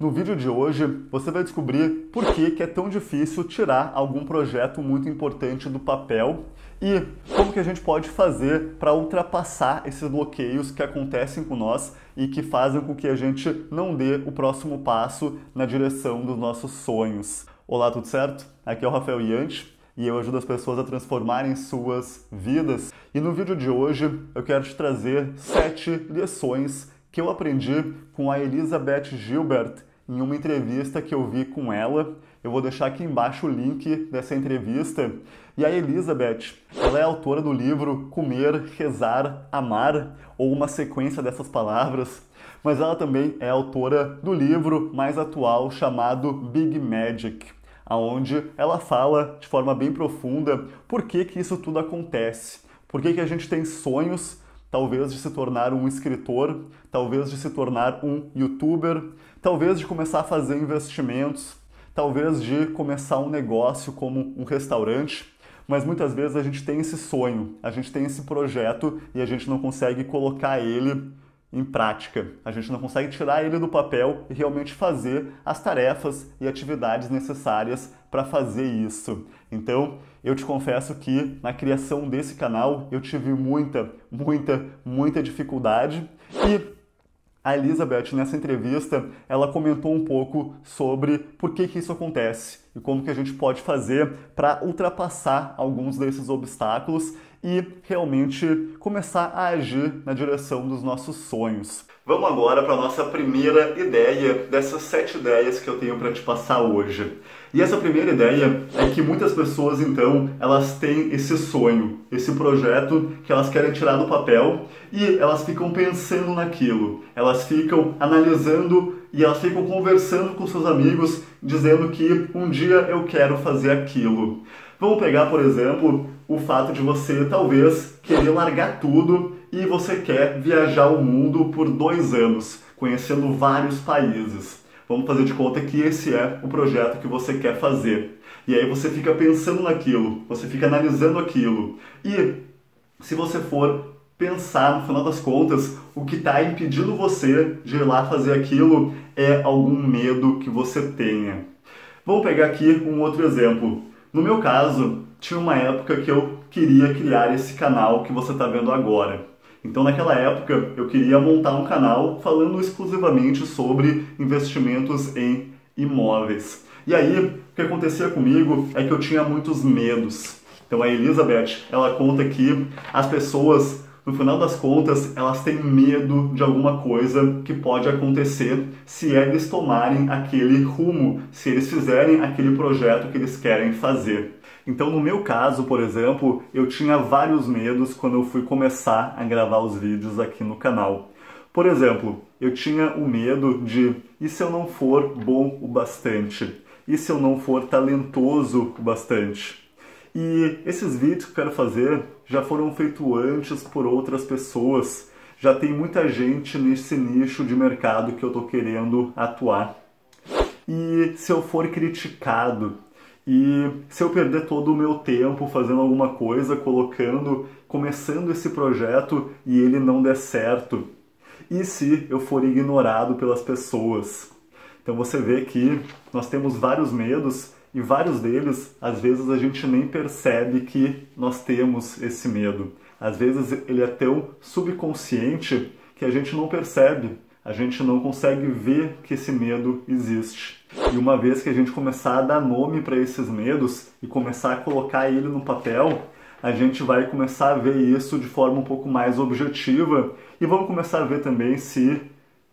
No vídeo de hoje, você vai descobrir por que, é tão difícil tirar algum projeto muito importante do papel e como que a gente pode fazer para ultrapassar esses bloqueios que acontecem com nós e que fazem com que a gente não dê o próximo passo na direção dos nossos sonhos. Olá, tudo certo? Aqui é o Rafael Yanti e eu ajudo as pessoas a transformarem suas vidas. E no vídeo de hoje eu quero te trazer sete lições que eu aprendi com a Elizabeth Gilbert, em uma entrevista que eu vi com ela. Eu vou deixar aqui embaixo o link dessa entrevista. E a Elizabeth, ela é autora do livro Comer, Rezar, Amar, ou uma sequência dessas palavras, mas ela também é autora do livro mais atual chamado Big Magic, aonde ela fala de forma bem profunda por que, que isso tudo acontece, por que, que a gente tem sonhos talvez de se tornar um escritor, talvez de se tornar um youtuber, talvez de começar a fazer investimentos, talvez de começar um negócio como um restaurante. Mas muitas vezes a gente tem esse sonho, a gente tem esse projeto e a gente não consegue colocar ele em prática. A gente não consegue tirar ele do papel e realmente fazer as tarefas e atividades necessárias para fazer isso. Então, eu te confesso que na criação desse canal eu tive muita, muita, muita dificuldade e a Elizabeth, nessa entrevista, ela comentou um pouco sobre por que, que isso acontece e como que a gente pode fazer para ultrapassar alguns desses obstáculos e realmente começar a agir na direção dos nossos sonhos. Vamos agora para a nossa primeira ideia dessas sete ideias que eu tenho para te passar hoje. E essa primeira ideia é que muitas pessoas então elas têm esse sonho, esse projeto que elas querem tirar do papel e elas ficam pensando naquilo, elas ficam analisando e elas ficam conversando com seus amigos dizendo que um dia eu quero fazer aquilo. Vamos pegar, por exemplo, o fato de você talvez querer largar tudo e você quer viajar o mundo por dois anos, conhecendo vários países. Vamos fazer de conta que esse é o projeto que você quer fazer. E aí você fica pensando naquilo, você fica analisando aquilo. E se você for pensar, no final das contas, o que está impedindo você de ir lá fazer aquilo é algum medo que você tenha. Vamos pegar aqui um outro exemplo. No meu caso, tinha uma época que eu queria criar esse canal que você está vendo agora. Então, naquela época, eu queria montar um canal falando exclusivamente sobre investimentos em imóveis. E aí, o que acontecia comigo é que eu tinha muitos medos. Então, a Elizabeth, ela conta que as pessoas no final das contas, elas têm medo de alguma coisa que pode acontecer se eles tomarem aquele rumo, se eles fizerem aquele projeto que eles querem fazer. Então, no meu caso, por exemplo, eu tinha vários medos quando eu fui começar a gravar os vídeos aqui no canal. Por exemplo, eu tinha o medo de e se eu não for bom o bastante? E se eu não for talentoso o bastante? E esses vídeos que eu quero fazer já foram feitos antes por outras pessoas. Já tem muita gente nesse nicho de mercado que eu tô querendo atuar. E se eu for criticado e se eu perder todo o meu tempo fazendo alguma coisa, colocando, começando esse projeto e ele não der certo? E se eu for ignorado pelas pessoas? Então você vê que nós temos vários medos e vários deles, às vezes a gente nem percebe que nós temos esse medo. Às vezes ele é tão subconsciente que a gente não percebe, a gente não consegue ver que esse medo existe. E uma vez que a gente começar a dar nome para esses medos e começar a colocar ele no papel, a gente vai começar a ver isso de forma um pouco mais objetiva e vamos começar a ver também se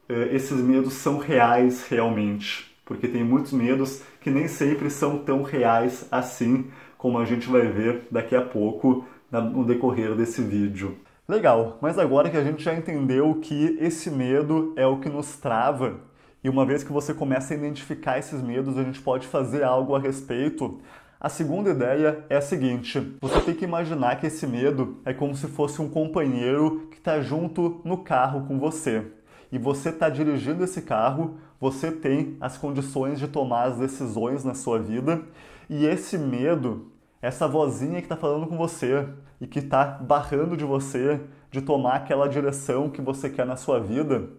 eh, esses medos são reais realmente. Porque tem muitos medos que nem sempre são tão reais assim, como a gente vai ver daqui a pouco no decorrer desse vídeo. Legal, mas agora que a gente já entendeu que esse medo é o que nos trava, e uma vez que você começa a identificar esses medos, a gente pode fazer algo a respeito. A segunda ideia é a seguinte: você tem que imaginar que esse medo é como se fosse um companheiro que está junto no carro com você. E você está dirigindo esse carro, você tem as condições de tomar as decisões na sua vida e esse medo, essa vozinha que está falando com você e que está barrando de você de tomar aquela direção que você quer na sua vida,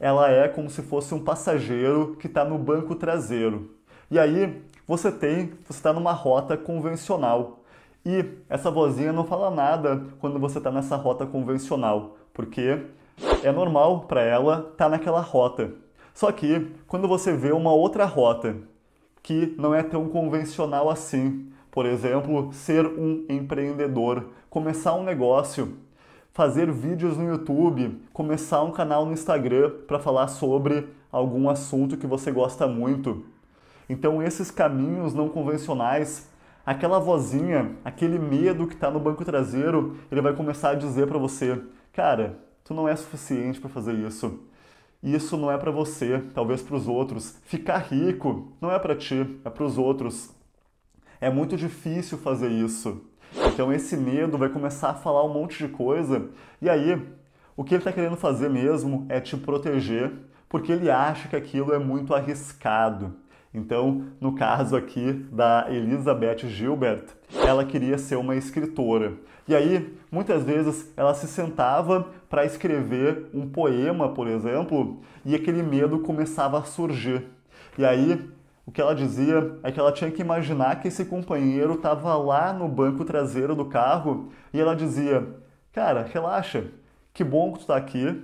ela é como se fosse um passageiro que está no banco traseiro. E aí você tem, você está numa rota convencional. E essa vozinha não fala nada quando você está nessa rota convencional, porque é normal para ela estar tá naquela rota. Só que quando você vê uma outra rota que não é tão convencional assim, por exemplo, ser um empreendedor, começar um negócio, fazer vídeos no YouTube, começar um canal no Instagram para falar sobre algum assunto que você gosta muito. Então, esses caminhos não convencionais, aquela vozinha, aquele medo que está no banco traseiro, ele vai começar a dizer para você: cara, tu não é suficiente para fazer isso isso não é para você, talvez para os outros. Ficar rico não é para ti, é para os outros. É muito difícil fazer isso. Então esse medo vai começar a falar um monte de coisa. E aí, o que ele está querendo fazer mesmo é te proteger, porque ele acha que aquilo é muito arriscado. Então, no caso aqui da Elizabeth Gilbert, ela queria ser uma escritora. E aí, Muitas vezes ela se sentava para escrever um poema, por exemplo, e aquele medo começava a surgir. E aí o que ela dizia é que ela tinha que imaginar que esse companheiro estava lá no banco traseiro do carro e ela dizia: Cara, relaxa, que bom que tu está aqui,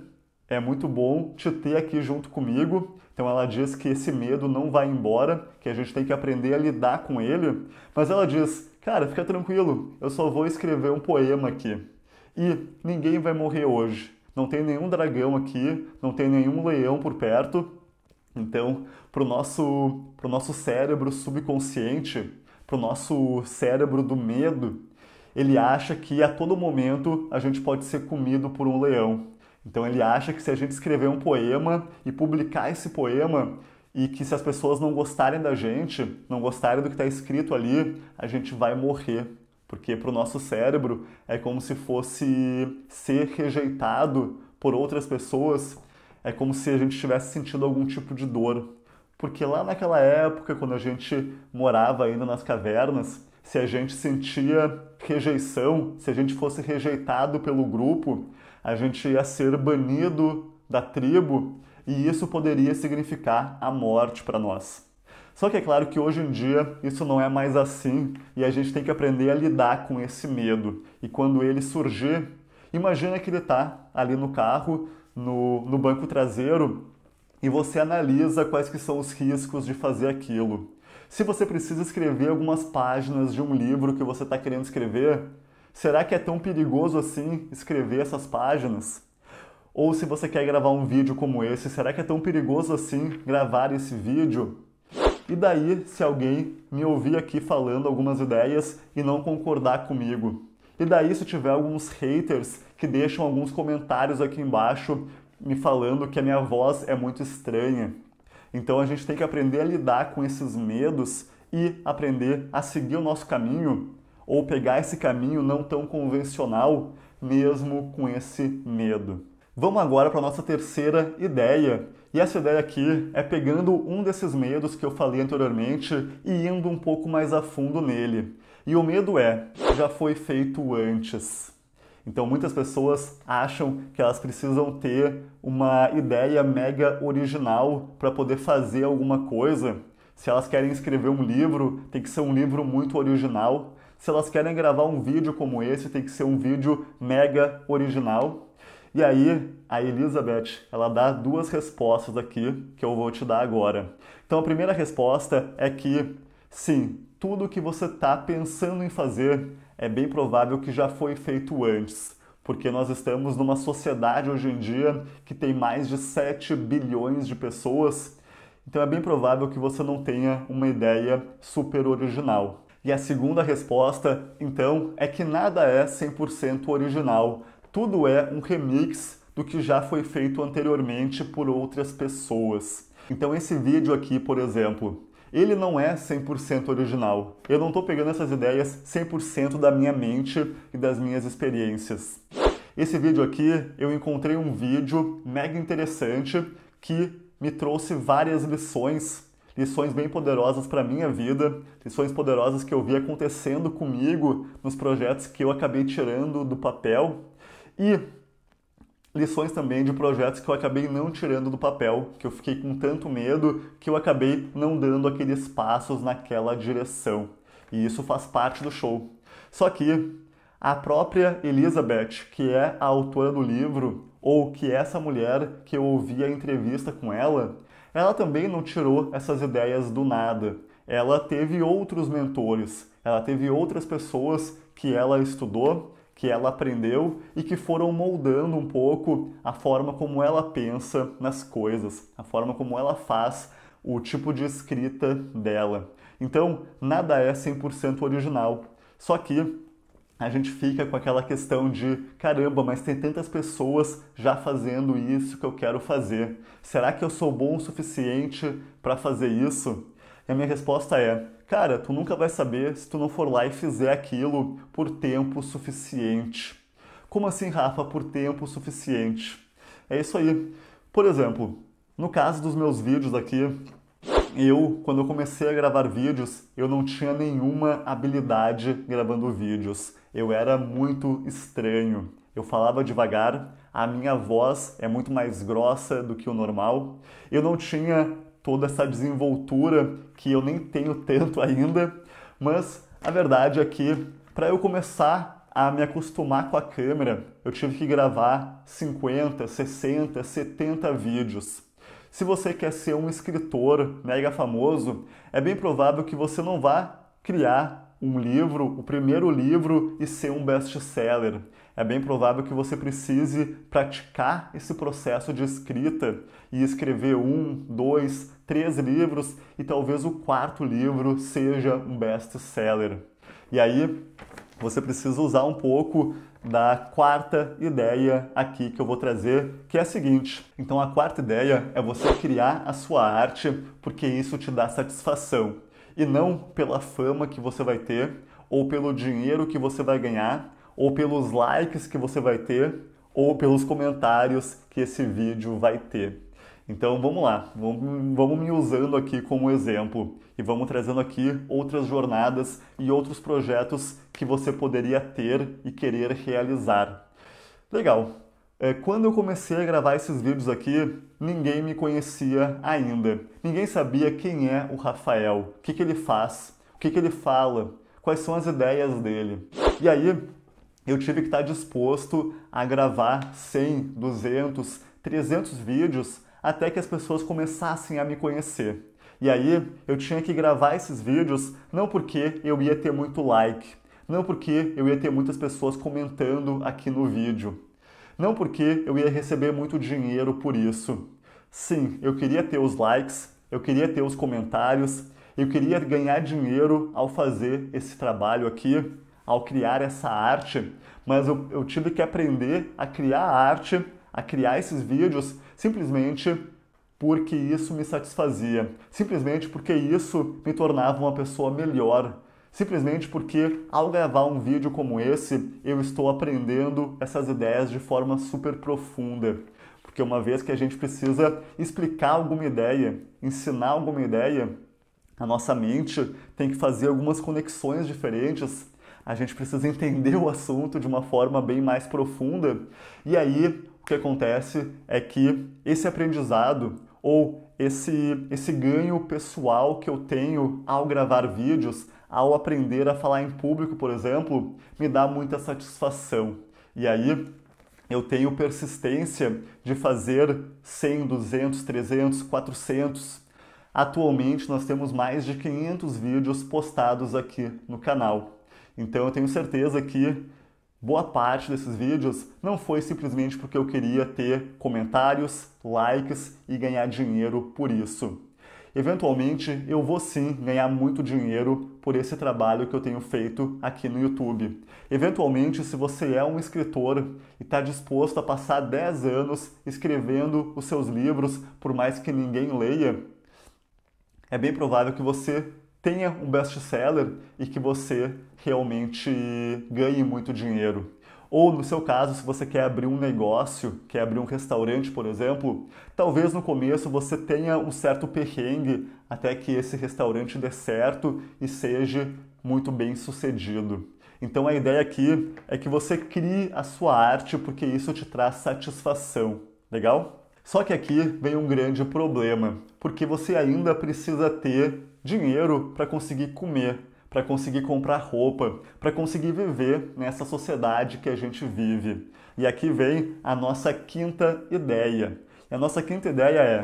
é muito bom te ter aqui junto comigo. Então ela diz que esse medo não vai embora, que a gente tem que aprender a lidar com ele, mas ela diz: cara, fica tranquilo, eu só vou escrever um poema aqui. E ninguém vai morrer hoje. Não tem nenhum dragão aqui, não tem nenhum leão por perto. Então, para o nosso, pro nosso cérebro subconsciente, para o nosso cérebro do medo, ele acha que a todo momento a gente pode ser comido por um leão. Então ele acha que se a gente escrever um poema e publicar esse poema, e que se as pessoas não gostarem da gente, não gostarem do que está escrito ali, a gente vai morrer. Porque para o nosso cérebro é como se fosse ser rejeitado por outras pessoas, é como se a gente tivesse sentido algum tipo de dor. Porque lá naquela época, quando a gente morava ainda nas cavernas, se a gente sentia rejeição, se a gente fosse rejeitado pelo grupo, a gente ia ser banido da tribo e isso poderia significar a morte para nós. Só que é claro que hoje em dia isso não é mais assim e a gente tem que aprender a lidar com esse medo. E quando ele surgir, imagina que ele está ali no carro, no, no banco traseiro, e você analisa quais que são os riscos de fazer aquilo. Se você precisa escrever algumas páginas de um livro que você está querendo escrever, será que é tão perigoso assim escrever essas páginas? Ou se você quer gravar um vídeo como esse, será que é tão perigoso assim gravar esse vídeo? E daí se alguém me ouvir aqui falando algumas ideias e não concordar comigo? E daí se tiver alguns haters que deixam alguns comentários aqui embaixo me falando que a minha voz é muito estranha? Então a gente tem que aprender a lidar com esses medos e aprender a seguir o nosso caminho ou pegar esse caminho não tão convencional mesmo com esse medo. Vamos agora para a nossa terceira ideia. E essa ideia aqui é pegando um desses medos que eu falei anteriormente e indo um pouco mais a fundo nele. E o medo é: já foi feito antes. Então muitas pessoas acham que elas precisam ter uma ideia mega original para poder fazer alguma coisa. Se elas querem escrever um livro, tem que ser um livro muito original. Se elas querem gravar um vídeo como esse, tem que ser um vídeo mega original. E aí, a Elizabeth, ela dá duas respostas aqui que eu vou te dar agora. Então, a primeira resposta é que sim, tudo que você está pensando em fazer é bem provável que já foi feito antes, porque nós estamos numa sociedade hoje em dia que tem mais de 7 bilhões de pessoas, então é bem provável que você não tenha uma ideia super original. E a segunda resposta, então, é que nada é 100% original tudo é um remix do que já foi feito anteriormente por outras pessoas. Então esse vídeo aqui, por exemplo, ele não é 100% original. Eu não estou pegando essas ideias 100% da minha mente e das minhas experiências. Esse vídeo aqui, eu encontrei um vídeo mega interessante que me trouxe várias lições, lições bem poderosas para minha vida, lições poderosas que eu vi acontecendo comigo nos projetos que eu acabei tirando do papel e lições também de projetos que eu acabei não tirando do papel, que eu fiquei com tanto medo que eu acabei não dando aqueles passos naquela direção. E isso faz parte do show. Só que a própria Elizabeth, que é a autora do livro, ou que é essa mulher que eu ouvi a entrevista com ela, ela também não tirou essas ideias do nada. Ela teve outros mentores, ela teve outras pessoas que ela estudou que ela aprendeu e que foram moldando um pouco a forma como ela pensa nas coisas, a forma como ela faz o tipo de escrita dela. Então, nada é 100% original. Só que a gente fica com aquela questão de caramba, mas tem tantas pessoas já fazendo isso que eu quero fazer. Será que eu sou bom o suficiente para fazer isso? E a minha resposta é Cara, tu nunca vai saber se tu não for lá e fizer aquilo por tempo suficiente. Como assim, Rafa, por tempo suficiente? É isso aí. Por exemplo, no caso dos meus vídeos aqui, eu, quando eu comecei a gravar vídeos, eu não tinha nenhuma habilidade gravando vídeos. Eu era muito estranho. Eu falava devagar, a minha voz é muito mais grossa do que o normal. Eu não tinha toda essa desenvoltura que eu nem tenho tanto ainda, mas a verdade é que para eu começar a me acostumar com a câmera, eu tive que gravar 50, 60, 70 vídeos. Se você quer ser um escritor mega famoso, é bem provável que você não vá criar um livro, o primeiro livro e ser um best-seller é bem provável que você precise praticar esse processo de escrita e escrever um, dois, três livros e talvez o quarto livro seja um best-seller. E aí você precisa usar um pouco da quarta ideia aqui que eu vou trazer, que é a seguinte. Então a quarta ideia é você criar a sua arte porque isso te dá satisfação e não pela fama que você vai ter ou pelo dinheiro que você vai ganhar, ou pelos likes que você vai ter, ou pelos comentários que esse vídeo vai ter. Então vamos lá, vamos, vamos me usando aqui como exemplo e vamos trazendo aqui outras jornadas e outros projetos que você poderia ter e querer realizar. Legal, é, quando eu comecei a gravar esses vídeos aqui, ninguém me conhecia ainda. Ninguém sabia quem é o Rafael, o que, que ele faz, o que, que ele fala, quais são as ideias dele. E aí, eu tive que estar disposto a gravar 100, 200, 300 vídeos até que as pessoas começassem a me conhecer. E aí eu tinha que gravar esses vídeos não porque eu ia ter muito like, não porque eu ia ter muitas pessoas comentando aqui no vídeo, não porque eu ia receber muito dinheiro por isso. Sim, eu queria ter os likes, eu queria ter os comentários, eu queria ganhar dinheiro ao fazer esse trabalho aqui ao criar essa arte, mas eu, eu tive que aprender a criar arte, a criar esses vídeos, simplesmente porque isso me satisfazia, simplesmente porque isso me tornava uma pessoa melhor, simplesmente porque ao gravar um vídeo como esse, eu estou aprendendo essas ideias de forma super profunda. Porque uma vez que a gente precisa explicar alguma ideia, ensinar alguma ideia, a nossa mente tem que fazer algumas conexões diferentes a gente precisa entender o assunto de uma forma bem mais profunda. E aí, o que acontece é que esse aprendizado ou esse, esse ganho pessoal que eu tenho ao gravar vídeos, ao aprender a falar em público, por exemplo, me dá muita satisfação. E aí, eu tenho persistência de fazer 100, 200, 300, 400. Atualmente nós temos mais de 500 vídeos postados aqui no canal. Então eu tenho certeza que boa parte desses vídeos não foi simplesmente porque eu queria ter comentários, likes e ganhar dinheiro por isso. Eventualmente eu vou sim ganhar muito dinheiro por esse trabalho que eu tenho feito aqui no YouTube. Eventualmente, se você é um escritor e está disposto a passar 10 anos escrevendo os seus livros, por mais que ninguém leia, é bem provável que você tenha um best-seller e que você realmente ganhe muito dinheiro. Ou no seu caso, se você quer abrir um negócio, quer abrir um restaurante, por exemplo, talvez no começo você tenha um certo perrengue até que esse restaurante dê certo e seja muito bem sucedido. Então a ideia aqui é que você crie a sua arte porque isso te traz satisfação, legal? Só que aqui vem um grande problema, porque você ainda precisa ter dinheiro para conseguir comer, para conseguir comprar roupa, para conseguir viver nessa sociedade que a gente vive. E aqui vem a nossa quinta ideia. E a nossa quinta ideia é: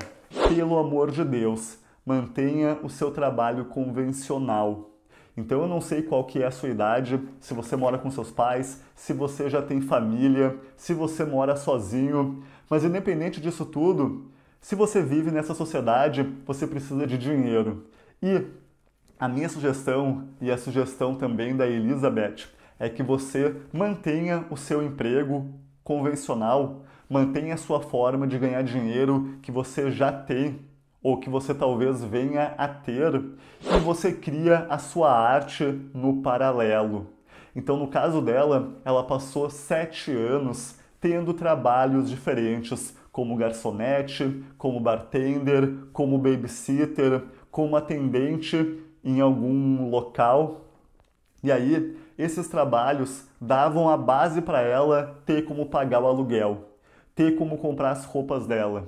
pelo amor de Deus, mantenha o seu trabalho convencional. Então eu não sei qual que é a sua idade, se você mora com seus pais, se você já tem família, se você mora sozinho, mas independente disso tudo, se você vive nessa sociedade, você precisa de dinheiro. E a minha sugestão e a sugestão também da Elizabeth é que você mantenha o seu emprego convencional, mantenha a sua forma de ganhar dinheiro que você já tem ou que você talvez venha a ter e você cria a sua arte no paralelo. Então, no caso dela, ela passou sete anos tendo trabalhos diferentes, como garçonete, como bartender, como babysitter, com uma atendente em algum local. E aí, esses trabalhos davam a base para ela ter como pagar o aluguel, ter como comprar as roupas dela.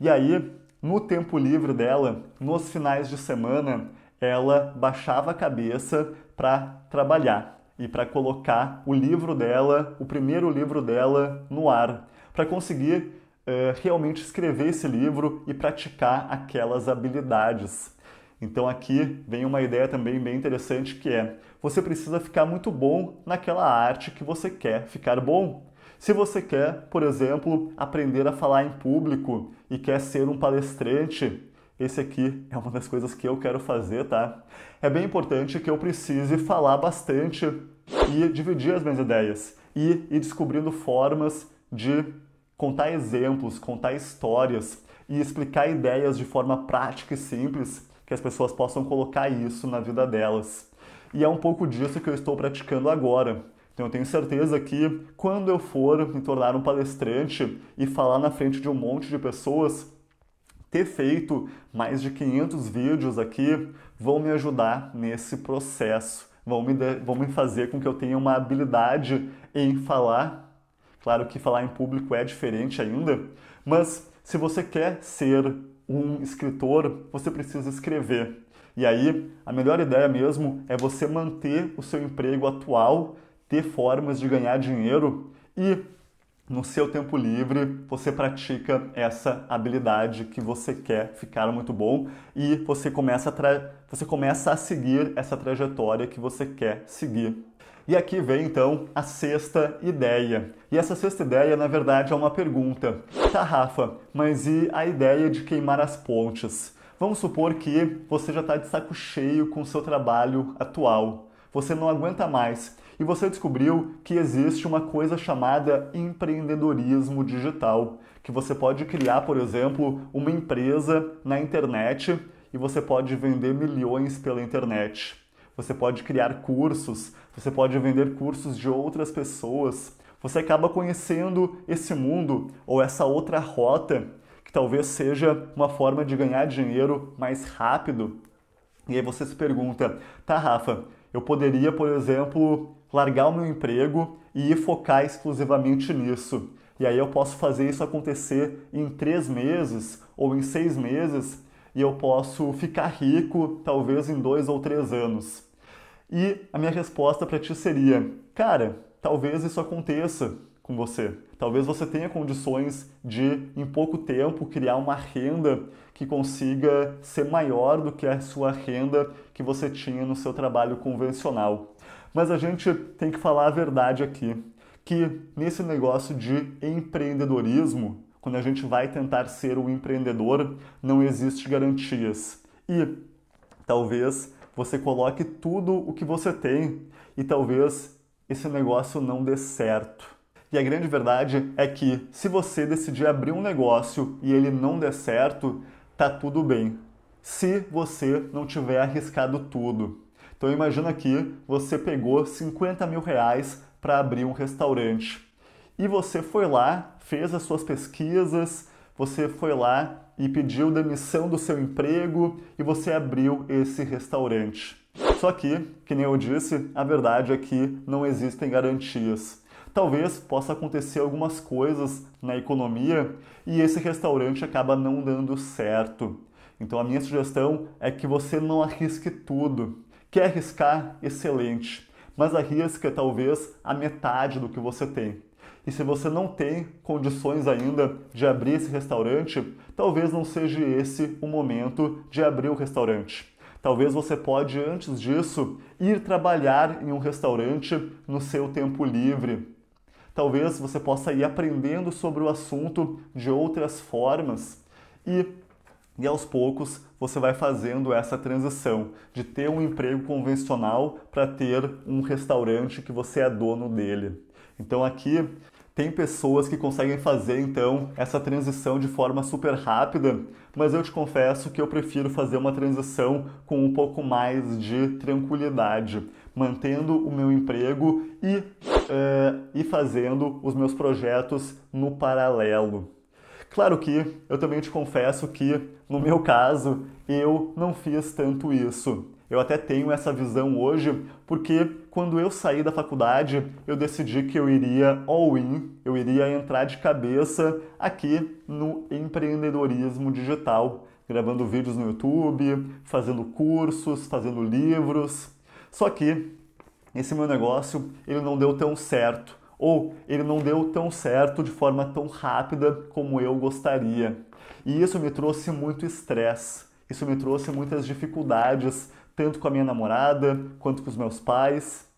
E aí, no tempo livre dela, nos finais de semana, ela baixava a cabeça para trabalhar e para colocar o livro dela, o primeiro livro dela, no ar, para conseguir uh, realmente escrever esse livro e praticar aquelas habilidades. Então aqui vem uma ideia também bem interessante que é: você precisa ficar muito bom naquela arte que você quer ficar bom. Se você quer, por exemplo, aprender a falar em público e quer ser um palestrante, esse aqui é uma das coisas que eu quero fazer, tá? É bem importante que eu precise falar bastante e dividir as minhas ideias e ir descobrindo formas de contar exemplos, contar histórias e explicar ideias de forma prática e simples que as pessoas possam colocar isso na vida delas. E é um pouco disso que eu estou praticando agora. Então eu tenho certeza que quando eu for me tornar um palestrante e falar na frente de um monte de pessoas, ter feito mais de 500 vídeos aqui vão me ajudar nesse processo, vão me, de, vão me fazer com que eu tenha uma habilidade em falar. Claro que falar em público é diferente ainda, mas se você quer ser um escritor, você precisa escrever. E aí, a melhor ideia mesmo é você manter o seu emprego atual, ter formas de ganhar dinheiro e no seu tempo livre você pratica essa habilidade que você quer ficar muito bom e você começa a, você começa a seguir essa trajetória que você quer seguir e aqui vem então a sexta ideia. E essa sexta ideia, na verdade, é uma pergunta. Tá, Rafa, mas e a ideia de queimar as pontes? Vamos supor que você já está de saco cheio com o seu trabalho atual. Você não aguenta mais e você descobriu que existe uma coisa chamada empreendedorismo digital, que você pode criar, por exemplo, uma empresa na internet e você pode vender milhões pela internet você pode criar cursos, você pode vender cursos de outras pessoas. Você acaba conhecendo esse mundo ou essa outra rota que talvez seja uma forma de ganhar dinheiro mais rápido. E aí você se pergunta: tá, Rafa, eu poderia, por exemplo, largar o meu emprego e focar exclusivamente nisso. E aí eu posso fazer isso acontecer em três meses ou em seis meses e eu posso ficar rico talvez em dois ou três anos? E a minha resposta para ti seria: cara, talvez isso aconteça com você. Talvez você tenha condições de, em pouco tempo, criar uma renda que consiga ser maior do que a sua renda que você tinha no seu trabalho convencional. Mas a gente tem que falar a verdade aqui, que nesse negócio de empreendedorismo, quando a gente vai tentar ser o um empreendedor, não existe garantias. E talvez você coloque tudo o que você tem e talvez esse negócio não dê certo. E a grande verdade é que se você decidir abrir um negócio e ele não der certo, tá tudo bem. Se você não tiver arriscado tudo. Então imagina que você pegou 50 mil reais para abrir um restaurante. E você foi lá fez as suas pesquisas, você foi lá e pediu demissão do seu emprego e você abriu esse restaurante. Só que, que nem eu disse, a verdade é que não existem garantias. Talvez possa acontecer algumas coisas na economia e esse restaurante acaba não dando certo. Então a minha sugestão é que você não arrisque tudo. Quer arriscar? Excelente. Mas arrisca talvez a metade do que você tem. E se você não tem condições ainda de abrir esse restaurante, talvez não seja esse o momento de abrir o restaurante. Talvez você pode antes disso ir trabalhar em um restaurante no seu tempo livre. Talvez você possa ir aprendendo sobre o assunto de outras formas e e aos poucos você vai fazendo essa transição de ter um emprego convencional para ter um restaurante que você é dono dele. Então aqui tem pessoas que conseguem fazer então essa transição de forma super rápida, mas eu te confesso que eu prefiro fazer uma transição com um pouco mais de tranquilidade, mantendo o meu emprego e, uh, e fazendo os meus projetos no paralelo. Claro que eu também te confesso que, no meu caso, eu não fiz tanto isso. Eu até tenho essa visão hoje porque quando eu saí da faculdade, eu decidi que eu iria all in, eu iria entrar de cabeça aqui no empreendedorismo digital, gravando vídeos no YouTube, fazendo cursos, fazendo livros. Só que esse meu negócio, ele não deu tão certo, ou ele não deu tão certo de forma tão rápida como eu gostaria. E isso me trouxe muito estresse. Isso me trouxe muitas dificuldades tanto com a minha namorada quanto com os meus pais.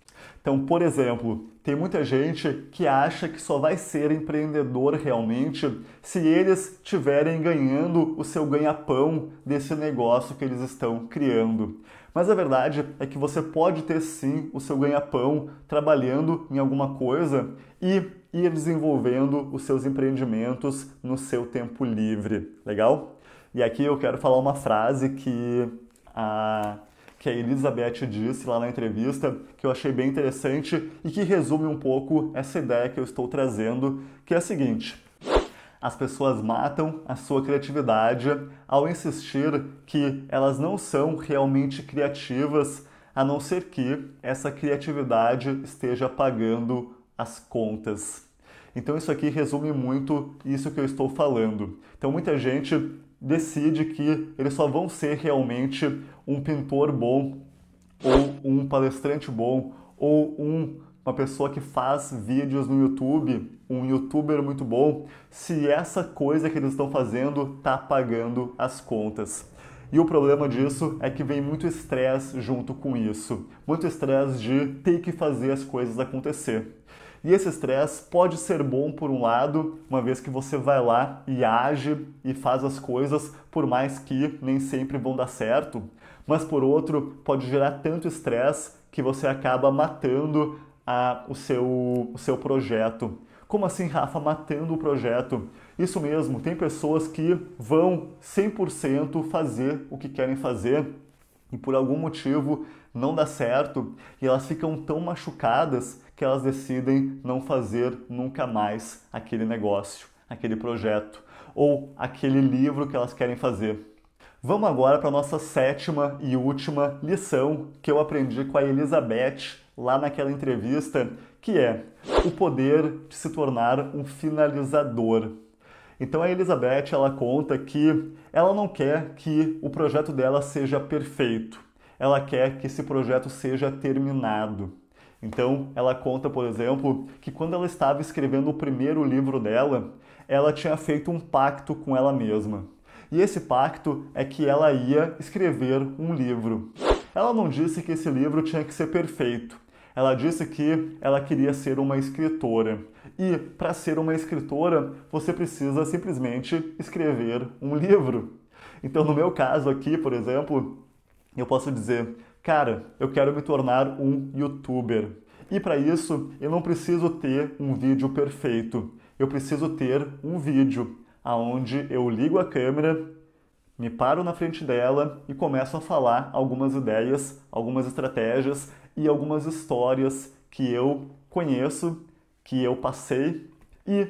Então, por exemplo, tem muita gente que acha que só vai ser empreendedor realmente se eles tiverem ganhando o seu ganha-pão desse negócio que eles estão criando. Mas a verdade é que você pode ter sim o seu ganha-pão trabalhando em alguma coisa e ir desenvolvendo os seus empreendimentos no seu tempo livre. Legal? E aqui eu quero falar uma frase que a que a Elizabeth disse lá na entrevista, que eu achei bem interessante e que resume um pouco essa ideia que eu estou trazendo, que é a seguinte: as pessoas matam a sua criatividade ao insistir que elas não são realmente criativas, a não ser que essa criatividade esteja pagando as contas. Então isso aqui resume muito isso que eu estou falando. Então muita gente decide que eles só vão ser realmente um pintor bom, ou um palestrante bom, ou um, uma pessoa que faz vídeos no YouTube, um youtuber muito bom, se essa coisa que eles estão fazendo está pagando as contas. E o problema disso é que vem muito estresse junto com isso. Muito estresse de ter que fazer as coisas acontecer. E esse estresse pode ser bom por um lado, uma vez que você vai lá e age e faz as coisas, por mais que nem sempre vão dar certo mas por outro, pode gerar tanto estresse que você acaba matando a, o, seu, o seu projeto. Como assim, Rafa, matando o projeto? Isso mesmo, tem pessoas que vão 100% fazer o que querem fazer e por algum motivo não dá certo e elas ficam tão machucadas que elas decidem não fazer nunca mais aquele negócio, aquele projeto ou aquele livro que elas querem fazer. Vamos agora para a nossa sétima e última lição que eu aprendi com a Elizabeth lá naquela entrevista, que é o poder de se tornar um finalizador. Então a Elizabeth ela conta que ela não quer que o projeto dela seja perfeito. Ela quer que esse projeto seja terminado. Então, ela conta, por exemplo, que quando ela estava escrevendo o primeiro livro dela, ela tinha feito um pacto com ela mesma. E esse pacto é que ela ia escrever um livro. Ela não disse que esse livro tinha que ser perfeito. Ela disse que ela queria ser uma escritora. E para ser uma escritora, você precisa simplesmente escrever um livro. Então, no meu caso aqui, por exemplo, eu posso dizer: cara, eu quero me tornar um youtuber. E para isso, eu não preciso ter um vídeo perfeito. Eu preciso ter um vídeo aonde eu ligo a câmera, me paro na frente dela e começo a falar algumas ideias, algumas estratégias e algumas histórias que eu conheço, que eu passei e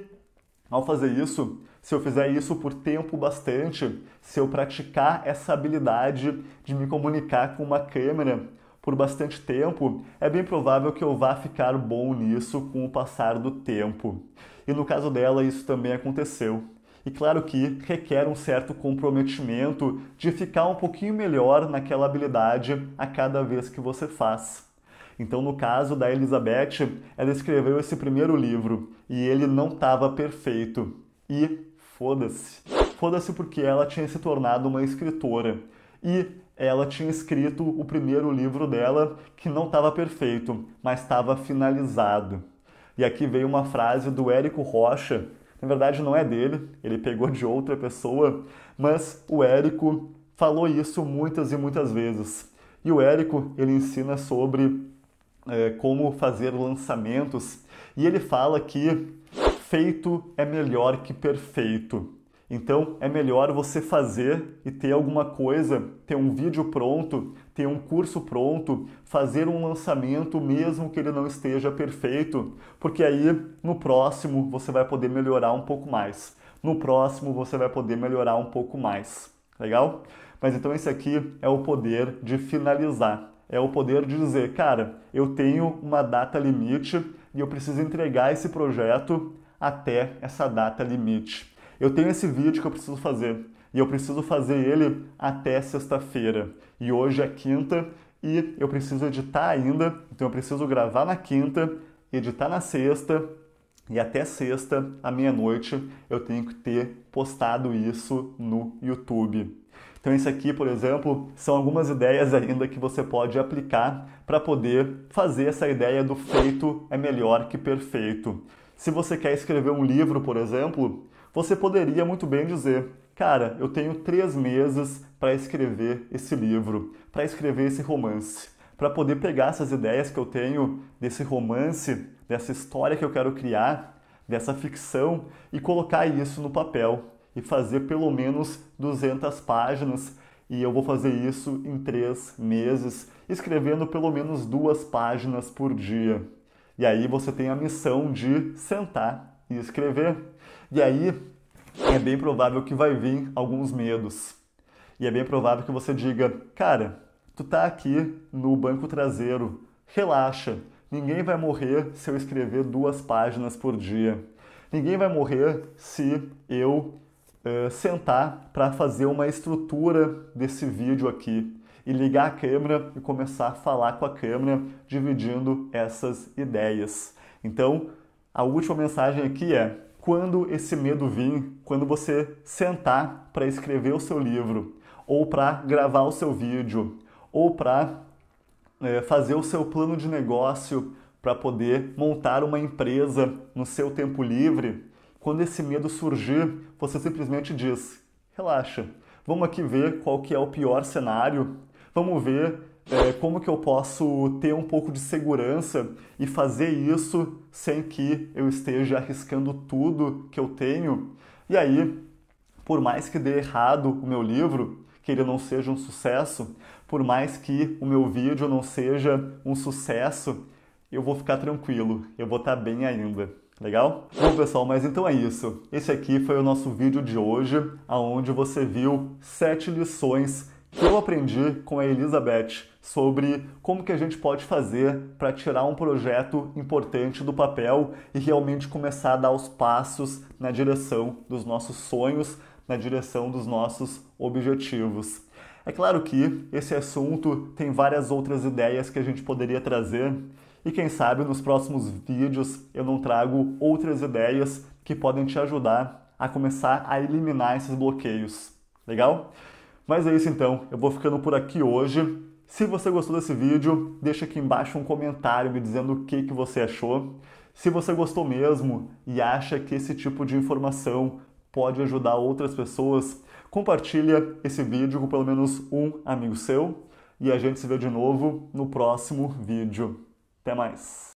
ao fazer isso, se eu fizer isso por tempo bastante, se eu praticar essa habilidade de me comunicar com uma câmera por bastante tempo, é bem provável que eu vá ficar bom nisso com o passar do tempo. E no caso dela, isso também aconteceu. E claro que requer um certo comprometimento de ficar um pouquinho melhor naquela habilidade a cada vez que você faz. Então, no caso da Elizabeth, ela escreveu esse primeiro livro e ele não estava perfeito. E foda-se. Foda-se porque ela tinha se tornado uma escritora. E ela tinha escrito o primeiro livro dela que não estava perfeito, mas estava finalizado. E aqui veio uma frase do Érico Rocha, na verdade, não é dele, ele pegou de outra pessoa, mas o Érico falou isso muitas e muitas vezes. E o Érico, ele ensina sobre é, como fazer lançamentos e ele fala que feito é melhor que perfeito. Então é melhor você fazer e ter alguma coisa, ter um vídeo pronto, ter um curso pronto, fazer um lançamento mesmo que ele não esteja perfeito, porque aí no próximo você vai poder melhorar um pouco mais. No próximo você vai poder melhorar um pouco mais. Legal? Mas então esse aqui é o poder de finalizar. É o poder de dizer, cara, eu tenho uma data limite e eu preciso entregar esse projeto até essa data limite eu tenho esse vídeo que eu preciso fazer e eu preciso fazer ele até sexta-feira. E hoje é quinta e eu preciso editar ainda, então eu preciso gravar na quinta, editar na sexta e até sexta, à meia-noite, eu tenho que ter postado isso no YouTube. Então, isso aqui, por exemplo, são algumas ideias ainda que você pode aplicar para poder fazer essa ideia do feito é melhor que perfeito. Se você quer escrever um livro, por exemplo, você poderia muito bem dizer: cara, eu tenho três meses para escrever esse livro, para escrever esse romance, para poder pegar essas ideias que eu tenho desse romance, dessa história que eu quero criar, dessa ficção e colocar isso no papel e fazer pelo menos 200 páginas. E eu vou fazer isso em três meses, escrevendo pelo menos duas páginas por dia. E aí você tem a missão de sentar e escrever. E aí é bem provável que vai vir alguns medos. E é bem provável que você diga: "Cara, tu tá aqui no banco traseiro, relaxa. Ninguém vai morrer se eu escrever duas páginas por dia. Ninguém vai morrer se eu uh, sentar para fazer uma estrutura desse vídeo aqui e ligar a câmera e começar a falar com a câmera, dividindo essas ideias. Então, a última mensagem aqui é: quando esse medo vir, quando você sentar para escrever o seu livro, ou para gravar o seu vídeo, ou para é, fazer o seu plano de negócio, para poder montar uma empresa no seu tempo livre, quando esse medo surgir, você simplesmente diz: relaxa, vamos aqui ver qual que é o pior cenário, vamos ver é, como que eu posso ter um pouco de segurança e fazer isso sem que eu esteja arriscando tudo que eu tenho. E aí, por mais que dê errado o meu livro, que ele não seja um sucesso, por mais que o meu vídeo não seja um sucesso, eu vou ficar tranquilo, eu vou estar tá bem ainda. Legal? Bom, pessoal, mas então é isso. Esse aqui foi o nosso vídeo de hoje, aonde você viu sete lições que eu aprendi com a Elizabeth sobre como que a gente pode fazer para tirar um projeto importante do papel e realmente começar a dar os passos na direção dos nossos sonhos, na direção dos nossos objetivos. É claro que esse assunto tem várias outras ideias que a gente poderia trazer e quem sabe nos próximos vídeos eu não trago outras ideias que podem te ajudar a começar a eliminar esses bloqueios. Legal? Mas é isso então, eu vou ficando por aqui hoje. Se você gostou desse vídeo, deixa aqui embaixo um comentário me dizendo o que, que você achou. Se você gostou mesmo e acha que esse tipo de informação pode ajudar outras pessoas, compartilha esse vídeo com pelo menos um amigo seu e a gente se vê de novo no próximo vídeo. Até mais!